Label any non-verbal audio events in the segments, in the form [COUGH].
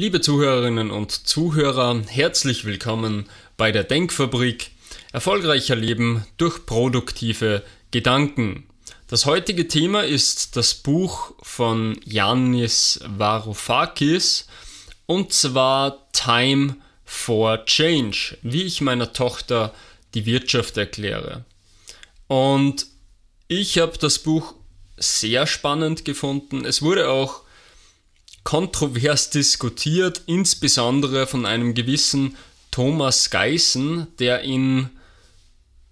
Liebe Zuhörerinnen und Zuhörer, herzlich willkommen bei der Denkfabrik Erfolgreicher Leben durch produktive Gedanken. Das heutige Thema ist das Buch von Janis Varoufakis und zwar Time for Change, wie ich meiner Tochter die Wirtschaft erkläre. Und ich habe das Buch sehr spannend gefunden. Es wurde auch kontrovers diskutiert, insbesondere von einem gewissen Thomas Geissen, der in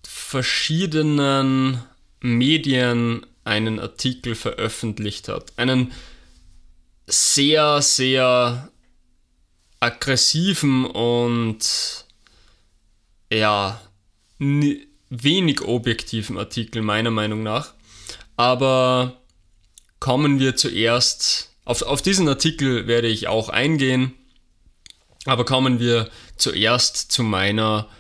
verschiedenen Medien einen Artikel veröffentlicht hat. Einen sehr, sehr aggressiven und ja, wenig objektiven Artikel meiner Meinung nach. Aber kommen wir zuerst auf, auf diesen Artikel werde ich auch eingehen, aber kommen wir zuerst zu meiner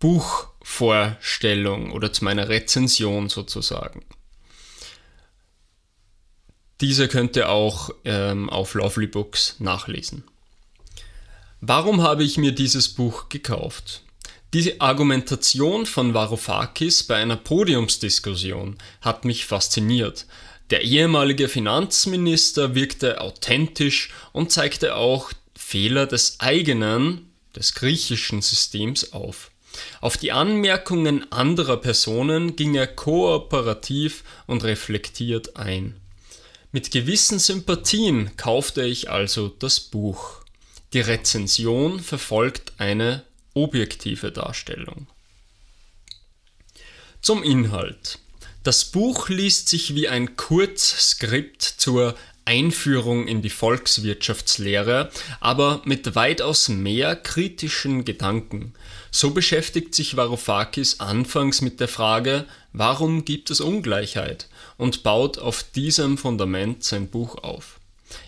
Buchvorstellung oder zu meiner Rezension sozusagen. Diese könnt ihr auch ähm, auf Lovely Books nachlesen. Warum habe ich mir dieses Buch gekauft? Diese Argumentation von Varoufakis bei einer Podiumsdiskussion hat mich fasziniert, der ehemalige Finanzminister wirkte authentisch und zeigte auch Fehler des eigenen, des griechischen Systems auf. Auf die Anmerkungen anderer Personen ging er kooperativ und reflektiert ein. Mit gewissen Sympathien kaufte ich also das Buch. Die Rezension verfolgt eine objektive Darstellung. Zum Inhalt. Das Buch liest sich wie ein Kurzskript zur Einführung in die Volkswirtschaftslehre, aber mit weitaus mehr kritischen Gedanken. So beschäftigt sich Varoufakis anfangs mit der Frage, warum gibt es Ungleichheit und baut auf diesem Fundament sein Buch auf.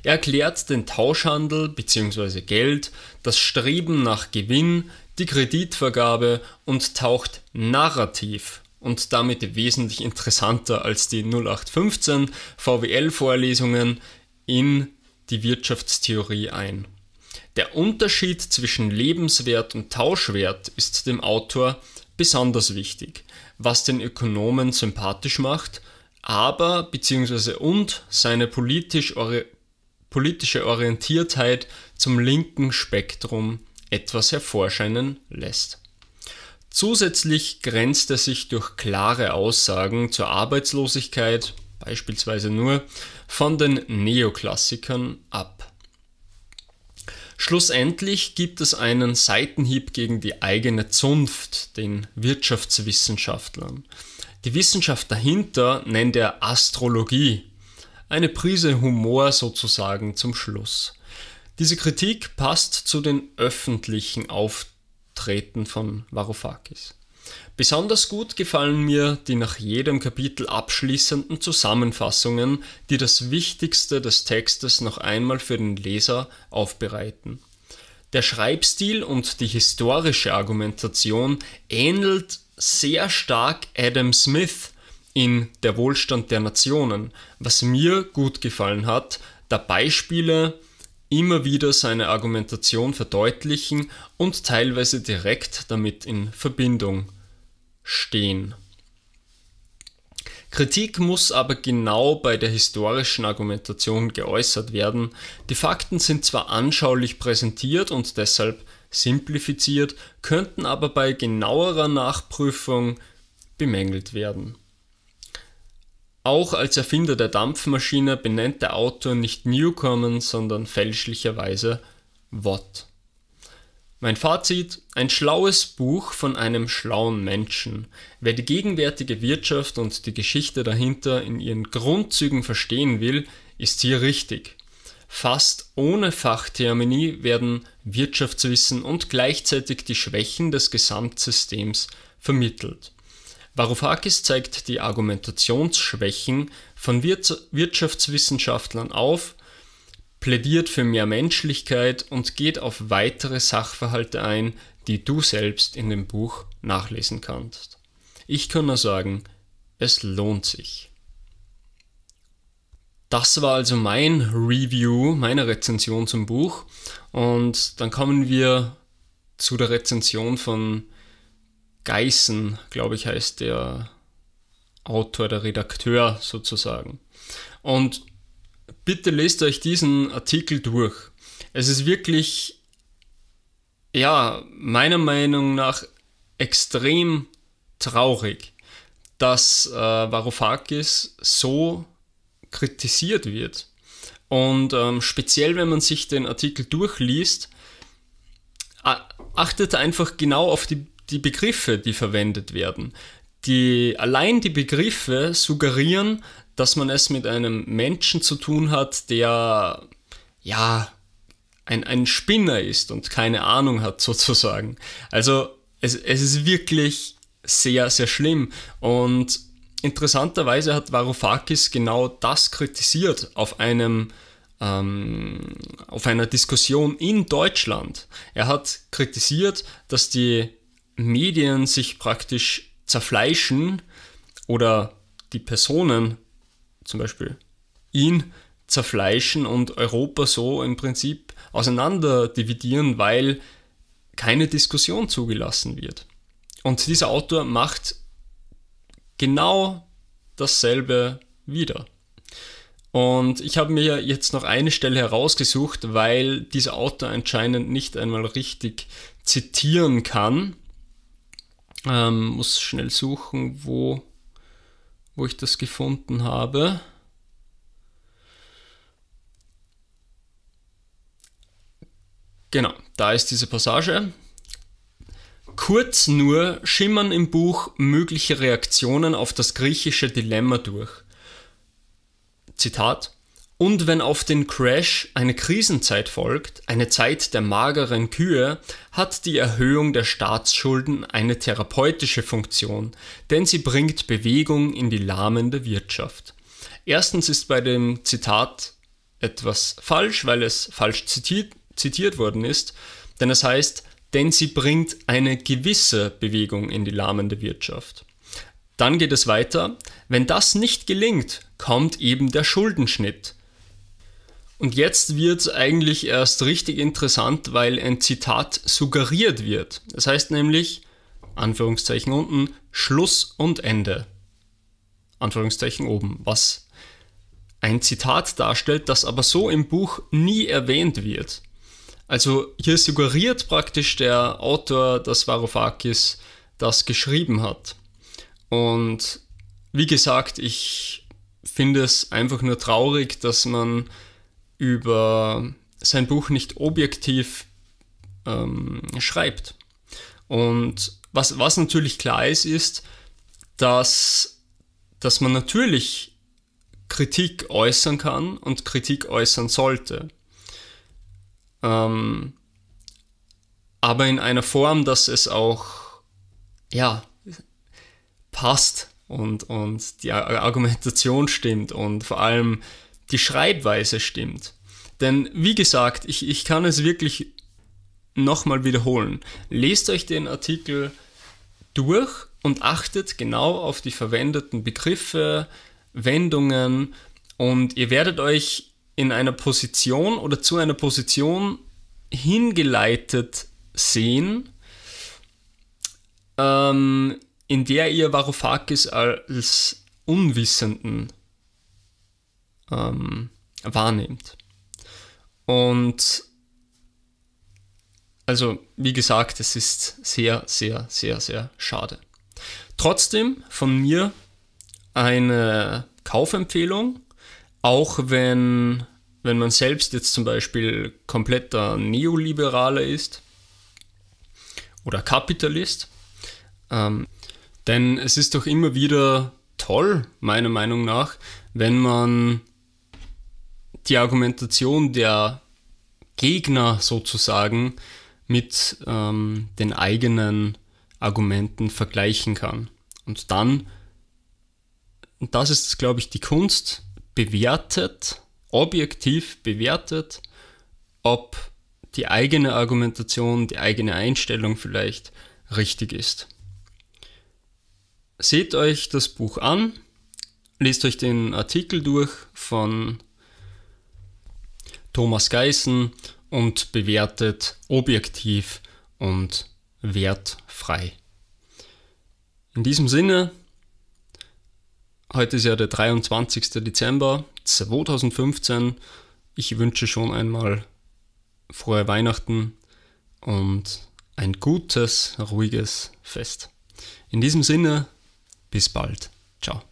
Er erklärt den Tauschhandel bzw. Geld, das Streben nach Gewinn, die Kreditvergabe und taucht narrativ und damit wesentlich interessanter als die 0815 VWL-Vorlesungen in die Wirtschaftstheorie ein. Der Unterschied zwischen Lebenswert und Tauschwert ist dem Autor besonders wichtig, was den Ökonomen sympathisch macht, aber bzw. und seine politisch ori politische Orientiertheit zum linken Spektrum etwas hervorscheinen lässt. Zusätzlich grenzt er sich durch klare Aussagen zur Arbeitslosigkeit, beispielsweise nur, von den Neoklassikern ab. Schlussendlich gibt es einen Seitenhieb gegen die eigene Zunft, den Wirtschaftswissenschaftlern. Die Wissenschaft dahinter nennt er Astrologie. Eine Prise Humor sozusagen zum Schluss. Diese Kritik passt zu den öffentlichen Auftritten Auftreten von Varoufakis. Besonders gut gefallen mir die nach jedem Kapitel abschließenden Zusammenfassungen, die das Wichtigste des Textes noch einmal für den Leser aufbereiten. Der Schreibstil und die historische Argumentation ähnelt sehr stark Adam Smith in Der Wohlstand der Nationen, was mir gut gefallen hat, da Beispiele immer wieder seine Argumentation verdeutlichen und teilweise direkt damit in Verbindung stehen. Kritik muss aber genau bei der historischen Argumentation geäußert werden. Die Fakten sind zwar anschaulich präsentiert und deshalb simplifiziert, könnten aber bei genauerer Nachprüfung bemängelt werden. Auch als Erfinder der Dampfmaschine benennt der Autor nicht Newcomen, sondern fälschlicherweise Watt. Mein Fazit, ein schlaues Buch von einem schlauen Menschen. Wer die gegenwärtige Wirtschaft und die Geschichte dahinter in ihren Grundzügen verstehen will, ist hier richtig. Fast ohne Fachtermini werden Wirtschaftswissen und gleichzeitig die Schwächen des Gesamtsystems vermittelt. Varoufakis zeigt die Argumentationsschwächen von Wirtschaftswissenschaftlern auf, plädiert für mehr Menschlichkeit und geht auf weitere Sachverhalte ein, die du selbst in dem Buch nachlesen kannst. Ich kann nur sagen, es lohnt sich. Das war also mein Review, meine Rezension zum Buch. Und dann kommen wir zu der Rezension von Geißen, glaube ich, heißt der Autor, der Redakteur sozusagen. Und bitte lest euch diesen Artikel durch. Es ist wirklich, ja, meiner Meinung nach extrem traurig, dass äh, Varoufakis so kritisiert wird. Und ähm, speziell, wenn man sich den Artikel durchliest, achtet einfach genau auf die die Begriffe, die verwendet werden. Die, allein die Begriffe suggerieren, dass man es mit einem Menschen zu tun hat, der ja ein, ein Spinner ist und keine Ahnung hat [LAUGHS] sozusagen. Also es, es ist wirklich sehr, sehr schlimm. Und interessanterweise hat Varoufakis genau das kritisiert auf einem ähm, auf einer Diskussion in Deutschland. Er hat kritisiert, dass die Medien sich praktisch zerfleischen oder die Personen, zum Beispiel ihn, zerfleischen und Europa so im Prinzip auseinander dividieren, weil keine Diskussion zugelassen wird. Und dieser Autor macht genau dasselbe wieder. Und ich habe mir jetzt noch eine Stelle herausgesucht, weil dieser Autor anscheinend nicht einmal richtig zitieren kann. Ähm, muss schnell suchen, wo, wo ich das gefunden habe. Genau, da ist diese Passage. Kurz nur schimmern im Buch mögliche Reaktionen auf das griechische Dilemma durch. Zitat und wenn auf den Crash eine Krisenzeit folgt, eine Zeit der mageren Kühe, hat die Erhöhung der Staatsschulden eine therapeutische Funktion, denn sie bringt Bewegung in die lahmende Wirtschaft. Erstens ist bei dem Zitat etwas falsch, weil es falsch zitiert, zitiert worden ist, denn es heißt, denn sie bringt eine gewisse Bewegung in die lahmende Wirtschaft. Dann geht es weiter, wenn das nicht gelingt, kommt eben der Schuldenschnitt und jetzt wird es eigentlich erst richtig interessant, weil ein Zitat suggeriert wird. Das heißt nämlich, Anführungszeichen unten, Schluss und Ende. Anführungszeichen oben, was ein Zitat darstellt, das aber so im Buch nie erwähnt wird. Also hier suggeriert praktisch der Autor, dass Varoufakis das geschrieben hat. Und wie gesagt, ich finde es einfach nur traurig, dass man über sein Buch nicht objektiv ähm, schreibt. Und was, was natürlich klar ist, ist, dass, dass man natürlich Kritik äußern kann und Kritik äußern sollte. Ähm, aber in einer Form, dass es auch, ja, passt und, und die Argumentation stimmt und vor allem die Schreibweise stimmt. Denn wie gesagt, ich, ich kann es wirklich nochmal wiederholen. Lest euch den Artikel durch und achtet genau auf die verwendeten Begriffe, Wendungen und ihr werdet euch in einer Position oder zu einer Position hingeleitet sehen, ähm, in der ihr Varoufakis als Unwissenden ähm, wahrnimmt. Und also, wie gesagt, es ist sehr, sehr, sehr, sehr schade. Trotzdem von mir eine Kaufempfehlung, auch wenn, wenn man selbst jetzt zum Beispiel kompletter Neoliberaler ist oder Kapitalist. Ähm, denn es ist doch immer wieder toll, meiner Meinung nach, wenn man die Argumentation der Gegner sozusagen mit ähm, den eigenen Argumenten vergleichen kann. Und dann, und das ist, glaube ich, die Kunst, bewertet, objektiv bewertet, ob die eigene Argumentation, die eigene Einstellung vielleicht richtig ist. Seht euch das Buch an, lest euch den Artikel durch von Thomas Geißen und bewertet objektiv und wertfrei. In diesem Sinne, heute ist ja der 23. Dezember 2015. Ich wünsche schon einmal frohe Weihnachten und ein gutes, ruhiges Fest. In diesem Sinne, bis bald. Ciao.